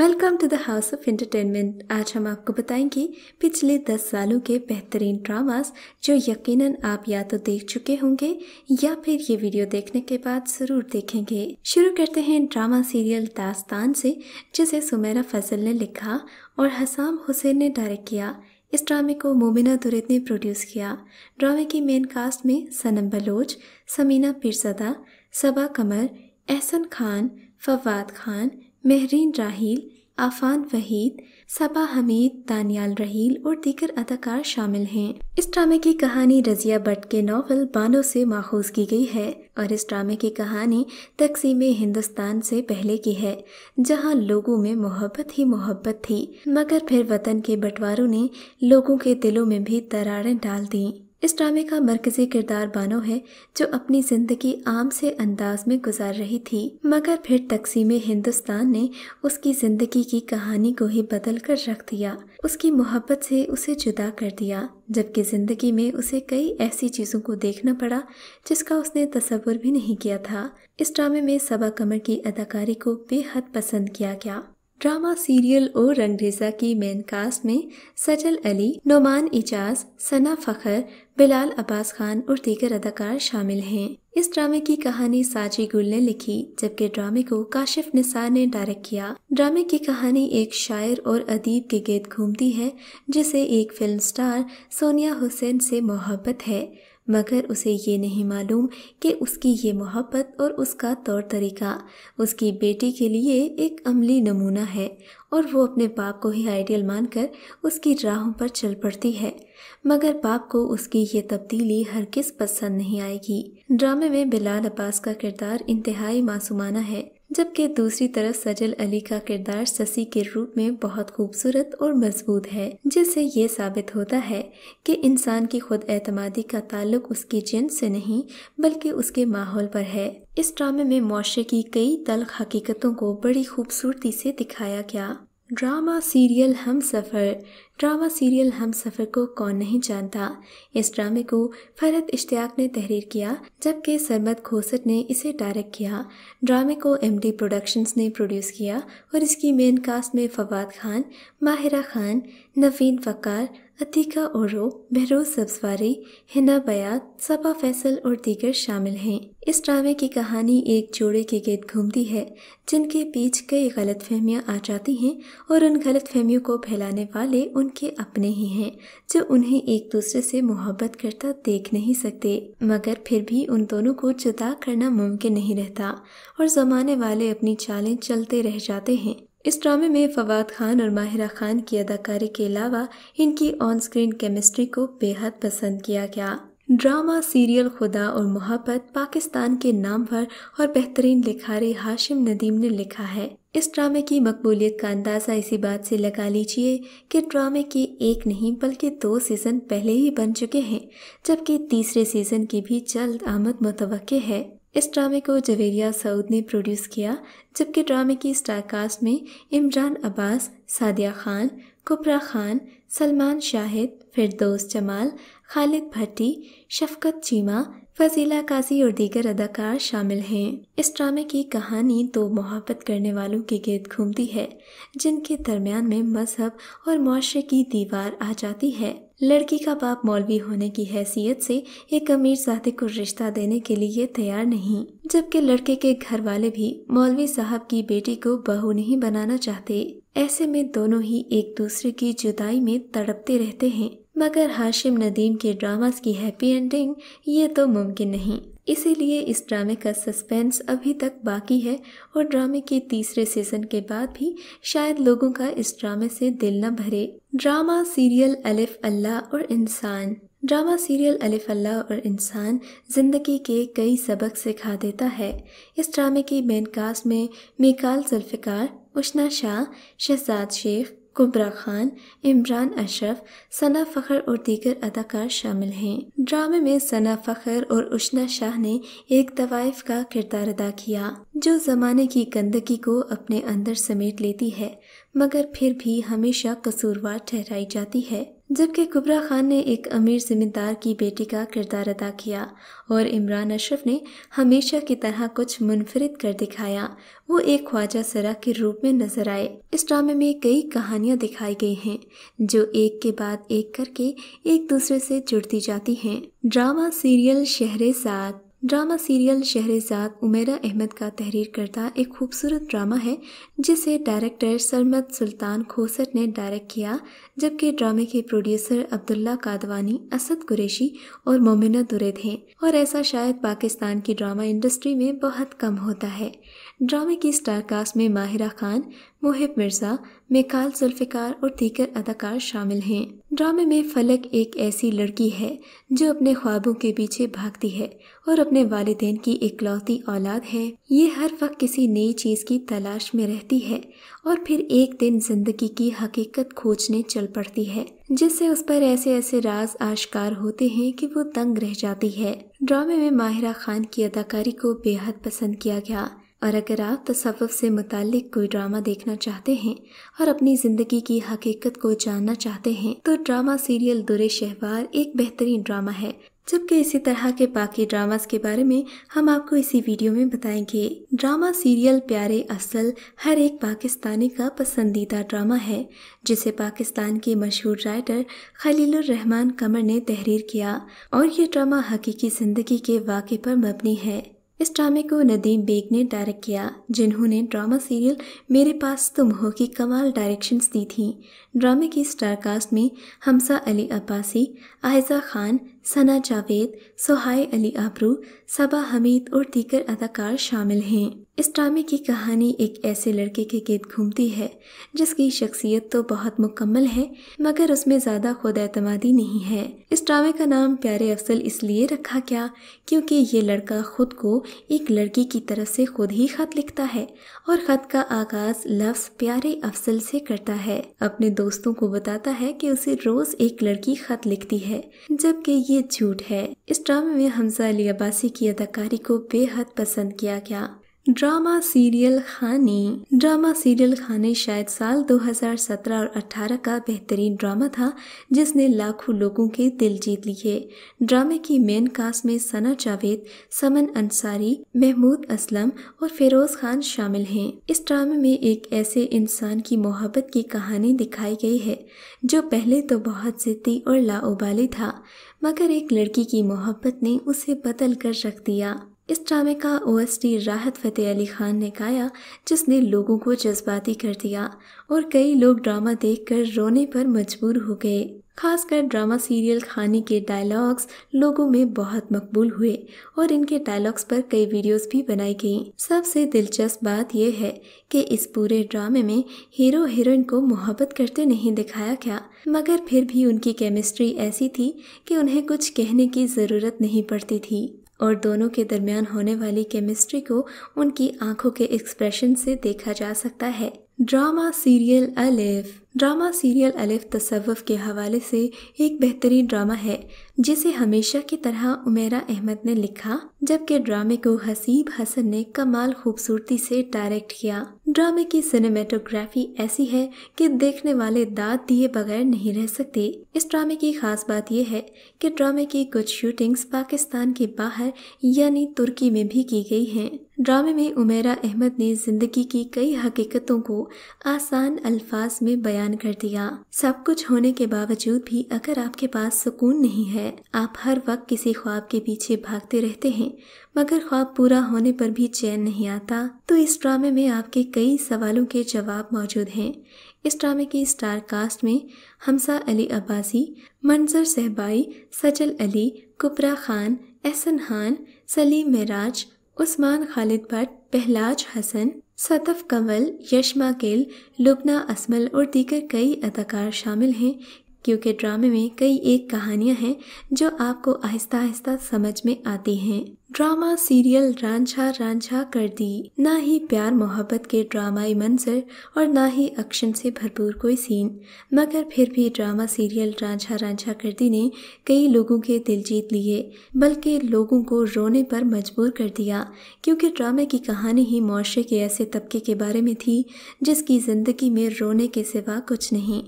Welcome to the house of entertainment आज हम आपको बताएंगे पिछले दस सालों के बेहतरीन ड्रामास जो यकीनन आप या तो देख चुके होंगे या फिर ये वीडियो देखने के बाद ज़रूर देखेंगे शुरू करते हैं ड्रामा सीरियल दास्तान से जिसे सुमेरा फजल ने लिखा और हसाम हुसैन ने डायरेक्ट किया इस ड्रामे को मोमिना दुरेद ने प्रोड्यूस किया ड्रामे की मेन कास्ट में सनम बलोच समीना पिरजदा सबा कमर एहसन खान फवाद खान महरीन राहील आफान वहीद सबा हमीद दानियाल रहील और दीगर अदाकार शामिल हैं इस ड्रामे की कहानी रजिया भट्ट के नावल बानो से माखूज की गई है और इस ड्रामे की कहानी तकसीम हिंदुस्तान से पहले की है जहां लोगों में मोहब्बत ही मोहब्बत थी मगर फिर वतन के बंटवारों ने लोगों के दिलों में भी दरारें डाल दी इस ड्रामे का मरकजी किरदार बानो है जो अपनी जिंदगी आम से अंदाज में गुजार रही थी मगर फिर तकसीम हिंदुस्तान ने उसकी जिंदगी की कहानी को ही बदल कर रख दिया उसकी मोहब्बत से उसे जुदा कर दिया जबकि ज़िंदगी में उसे कई ऐसी चीज़ों को देखना पड़ा जिसका उसने तस्वुर भी नहीं किया था इस ड्रामे में सबा कमर की अदाकारी को बेहद पसंद किया गया ड्रामा सीरियल ओ रंगरेजा की मेन कास्ट में सजल अली नोमान इजाज सना फखर बिलाल अब्बास खान और दीगर अदाकार शामिल हैं इस ड्रामे की कहानी साजी गुल ने लिखी जबकि ड्रामे को काशिफ निसार ने डायरेक्ट किया ड्रामे की कहानी एक शायर और अदीब के गेद घूमती है जिसे एक फिल्म स्टार सोनिया हुसैन से मोहब्बत है मगर उसे ये नहीं मालूम कि उसकी ये मोहब्बत और उसका तौर तरीका उसकी बेटी के लिए एक अमली नमूना है और वो अपने बाप को ही आइडियल मानकर उसकी राहों पर चल पड़ती है मगर बाप को उसकी ये तब्दीली हर किस पसंद नहीं आएगी ड्रामे में बिलाल अब्बास का किरदार इंतहाई मासूमाना है जबकि दूसरी तरफ सजल अली का किरदार ससी के रूप में बहुत खूबसूरत और मजबूत है जिससे ये साबित होता है कि इंसान की खुद एतमादी का ताल्लुक उसकी जिन से नहीं बल्कि उसके माहौल पर है इस ड्रामे में मुआरे की कई तल्ख हकीकतों को बड़ी खूबसूरती से दिखाया गया ड्रामा सीरियल हम सफ़र ड्रामा सीरियल हम सफ़र को कौन नहीं जानता इस ड्रामे को फरहत इश्तियाक ने तहरीर किया जबकि सरमद खोसट ने इसे डायरेक्ट किया ड्रामे को एम डी प्रोडक्शंस ने प्रोड्यूस किया और इसकी मेन कास्ट में फवाद खान माहिरा खान नवीन फ़कार अतिका ओरो बहरोज सब्सवारी हिना बयात सपा फैसल और दीगर शामिल हैं इस ड्रामे की कहानी एक जोड़े के गेट घूमती है जिनके बीच कई गलत फहमियाँ आ जाती हैं और उन गलत फहमियों को फैलाने वाले उनके अपने ही हैं जो उन्हें एक दूसरे से मोहब्बत करता देख नहीं सकते मगर फिर भी उन दोनों को जुदा करना मुमकिन नहीं रहता और जमाने वाले अपनी चालें चलते रह जाते हैं इस ड्रामे में फवाद खान और माहिरा खान की अदाकारी के अलावा इनकी ऑन स्क्रीन केमिस्ट्री को बेहद पसंद किया गया ड्रामा सीरियल खुदा और मोहब्बत पाकिस्तान के नाम पर और बेहतरीन लिखारी हाशिम नदीम ने लिखा है इस ड्रामे की मकबूलियत का अंदाज़ा इसी बात से लगा लीजिए कि ड्रामे के एक नहीं बल्कि दो सीज़न पहले ही बन चुके हैं जबकि तीसरे सीज़न की भी जल्द आमद मुतव है इस ड्रामे को जवेरिया सऊद ने प्रोड्यूस किया जबकि ड्रामे की स्टार कास्ट में इमरान अब्बास सादिया खान कुपरा खान सलमान शाहिद फिरदोस जमाल खालिद भट्टी शफकत चीमा फजीला काजी और दीगर अदाकार शामिल हैं इस ड्रामे की कहानी दो मोहब्बत करने वालों के गिर्द घूमती है जिनके दरमियान में मजहब और माशरे की दीवार आ जाती है लड़की का बाप मौलवी होने की हैसियत से एक अमीर साथी को रिश्ता देने के लिए तैयार नहीं जबकि लड़के के घर वाले भी मौलवी साहब की बेटी को बहू नहीं बनाना चाहते ऐसे में दोनों ही एक दूसरे की जुदाई में तड़पते रहते हैं मगर हाशिम नदीम के ड्रामास की हैप्पी एंडिंग ये तो मुमकिन नहीं इसीलिए इस ड्रामे का सस्पेंस अभी तक बाकी है और ड्रामे के तीसरे सीजन के बाद भी शायद लोगों का इस ड्रामे से दिल न भरे ड्रामा सीरियल अलिफ अल्लाह और इंसान ड्रामा सीरियल अलिफ अल्लाह और इंसान ज़िंदगी के कई सबक सिखा देता है इस ड्रामे की मेन कास्ट में मिकाल जुल्फ़िकार उशना शाह शहजाद शेख कुबरा खान इमरान अशरफ सना फ़खर और दीगर अदाकार शामिल हैं ड्रामे में सना फ़खर और उष्णा शाह ने एक तवाइफ का किरदार अदा किया जो ज़माने की गंदगी को अपने अंदर समेट लेती है मगर फिर भी हमेशा कसूरवार ठहराई जाती है जबकि कुबरा खान ने एक अमीर जिम्मेदार की बेटी का किरदार अदा किया और इमरान अशरफ ने हमेशा की तरह कुछ मुनफरद कर दिखाया वो एक ख्वाजा सरा के रूप में नजर आए इस ड्रामे में कई कहानियां दिखाई गई हैं जो एक के बाद एक करके एक दूसरे से जुड़ती जाती हैं drama serial Shehre Zaat drama serial Shehrezaat Umera Ahmed का तहरीर करता एक खूबसूरत ड्रामा है जिसे डायरेक्टर सरमद सुल्तान खोसट ने डायरेक्ट किया जबकि ड्रामे के प्रोड्यूसर अब्दुल्ला कादवानी असद कुरेशी और मोमिना दुरे थे और ऐसा शायद पाकिस्तान की ड्रामा इंडस्ट्री में बहुत कम होता है ड्रामे की स्टार कास्ट में माहिरा खान मोहिब मिर्ज़ा मेकाल जुल्फ़िकार और दीगर अदाकार शामिल हैं ड्रामे में फलक एक ऐसी लड़की है जो अपने ख्वाबों के पीछे भागती है और अपने वालदेन की इकलौती औलाद है ये हर वक्त किसी नई चीज़ की तलाश में रहती है और फिर एक दिन जिंदगी की हकीकत खोजने चल पड़ती है जिससे उस पर ऐसे ऐसे राज आश्कार होते हैं कि वो तंग रह जाती है ड्रामे में माहिरा खान की अदाकारी को बेहद पसंद किया गया और अगर आप तसवुफ़ से मुतलिक कोई ड्रामा देखना चाहते हैं और अपनी ज़िंदगी की हकीकत को जानना चाहते हैं तो ड्रामा सीरियल दुरे शहबार एक बेहतरीन ड्रामा है जबकि इसी तरह के बाकी ड्रामास के बारे में हम आपको इसी वीडियो में बताएंगे ड्रामा सीरियल प्यारे असल हर एक पाकिस्तानी का पसंदीदा ड्रामा है जिसे पाकिस्तान के मशहूर राइटर खलील रहमान कमर ने तहरीर किया और ये ड्रामा हकीकी ज़िंदगी के वाक़े पर मबनी है इस ड्रामे को नदीम बेग ने डायरेक्ट किया जिन्होंने ड्रामा सीरियल मेरे पास तुम हो की कमाल डायरेक्शंस दी थी ड्रामे की स्टार कास्ट में हमसा अली अब्बासी आहिजा खान सना जावेद सोहाय अली आबरू सबा हमीद और दीगर अदाकार शामिल हैं इस ड्रामे की कहानी एक ऐसे लड़के के गेद घूमती है जिसकी शख्सियत तो बहुत मुकम्मल है मगर उसमें ज़्यादा खुद एतमादी नहीं है इस ड्रामे का नाम प्यारे अफसल इसलिए रखा क्या क्योंकि ये लड़का खुद को एक लड़की की तरफ से खुद ही खत लिखता है और खत का आगाज लफ्ज प्यारे अफसल से करता है अपने दोस्तों को बताता है कि उसे रोज एक लड़की खत लिखती है जबकि ये झूठ है इस ड्रामे में हमजा अली अब्बासी की अदाकारी को बेहद पसंद किया गया drama serial Khaani drama serial Khaani शायद साल 2017 और 18 का बेहतरीन ड्रामा था जिसने लाखों लोगों के दिल जीत लिए ड्रामे की मेन कास्ट में सना जावेद समन अंसारी महमूद असलम और फिरोज खान शामिल हैं इस ड्रामे में एक ऐसे इंसान की मोहब्बत की कहानी दिखाई गई है जो पहले तो बहुत जिद्दी और लाओबाली था मगर एक लड़की की मोहब्बत ने उसे बदल कर रख दिया इस ड्रामे का ओएसटी राहत फ़तेह अली खान ने गाया जिसने लोगों को जज्बाती कर दिया और कई लोग ड्रामा देखकर रोने पर मजबूर हो गए खासकर ड्रामा सीरियल खानी के डायलॉग्स लोगों में बहुत मकबूल हुए और इनके डायलॉग्स पर कई वीडियोस भी बनाई गईं। सबसे दिलचस्प बात यह है कि इस पूरे ड्रामे में हीरो हीरोइन को मोहब्बत करते नहीं दिखाया गया मगर फिर भी उनकी केमिस्ट्री ऐसी थी कि उन्हें कुछ कहने की ज़रूरत नहीं पड़ती थी और दोनों के दरमियान होने वाली केमिस्ट्री को उनकी आंखों के एक्सप्रेशन से देखा जा सकता है drama serial Alif drama serial Alif तसव्वुफ़ के हवाले से एक बेहतरीन ड्रामा है जिसे हमेशा की तरह उमेरा अहमद ने लिखा जबकि ड्रामे को हसीब हसन ने कमाल खूबसूरती से डायरेक्ट किया ड्रामे की सिनेमेटोग्राफी ऐसी है कि देखने वाले दाद दिए बगैर नहीं रह सकते इस ड्रामे की खास बात यह है कि ड्रामे की कुछ शूटिंग्स पाकिस्तान के बाहर यानी तुर्की में भी की गई हैं ड्रामे में उमेरा अहमद ने जिंदगी की कई हकीकतों को आसान अल्फाज में बयान बयान कर दिया सब कुछ होने के बावजूद भी अगर आपके पास सुकून नहीं है आप हर वक्त किसी ख्वाब के पीछे भागते रहते हैं मगर ख्वाब पूरा होने पर भी चैन नहीं आता तो इस ड्रामे में आपके कई सवालों के जवाब मौजूद हैं इस ड्रामे की स्टार कास्ट में हमसा अली अब्बासी मंजर सहबाई सजल अली कुबरा खान एहसन खान सलीम मराज उस्मान खालिद भट्ट पहलाज हसन सतफ कंवल यशमा केल लुबना असमल और दीगर कई अदाकार शामिल हैं क्योंकि ड्रामे में कई एक कहानियां हैं जो आपको आहिस्ता आहिस्ता समझ में आती हैं ड्रामा सीरियल रांझा रांझा कर दी ना ही प्यार मोहब्बत के ड्रामाई मंजर और ना ही एक्शन से भरपूर कोई सीन मगर फिर भी ड्रामा सीरियल रांझा रांझा कर दी ने कई लोगों के दिल जीत लिए बल्कि लोगों को रोने पर मजबूर कर दिया क्योंकि ड्रामे की कहानी ही मुआरे के ऐसे तबके के बारे में थी जिसकी ज़िंदगी में रोने के सिवा कुछ नहीं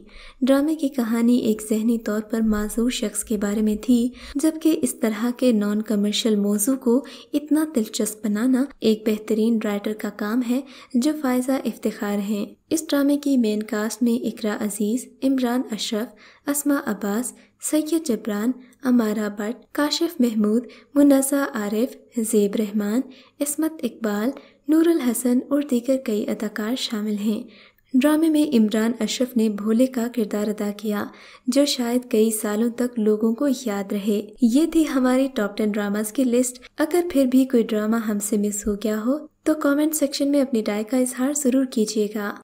ड्रामे की कहानी एक जहनी तौर पर माजूर शख्स के बारे में थी जबकि इस तरह के नॉन कमर्शल मौजू को को इतना दिलचस्प बनाना एक बेहतरीन राइटर का काम है जो फायजा इफ्तार हैं इस ड्रामे की मेन कास्ट में इकरा अजीज़ इमरान अशरफ असमा अब्बास सैयद जबरान अमारा भट्ट काशिफ महमूद मुन्जा आरिफ जेब रहमान इसमत इकबाल नूरुल हसन और दीगर कई अदाकार शामिल हैं ड्रामे में इमरान अशरफ ने भोले का किरदार अदा किया जो शायद कई सालों तक लोगों को याद रहे ये थी हमारी टॉप टेन ड्रामास की लिस्ट अगर फिर भी कोई ड्रामा हमसे मिस हो गया हो तो कमेंट सेक्शन में अपनी राय का इजहार जरूर कीजिएगा